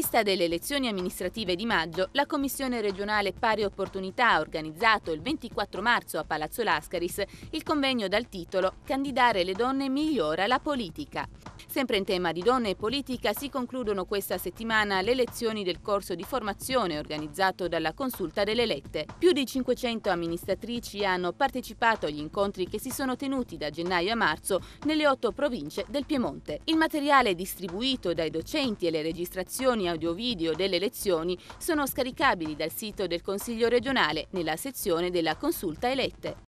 vista delle elezioni amministrative di maggio, la Commissione regionale Pari Opportunità ha organizzato il 24 marzo a Palazzo Lascaris il convegno dal titolo Candidare le donne migliora la politica. Sempre in tema di donne e politica si concludono questa settimana le lezioni del corso di formazione organizzato dalla Consulta delle Elette. Più di 500 amministratrici hanno partecipato agli incontri che si sono tenuti da gennaio a marzo nelle otto province del Piemonte. Il materiale distribuito dai docenti e le registrazioni audio-video delle lezioni sono scaricabili dal sito del Consiglio regionale nella sezione della Consulta Elette.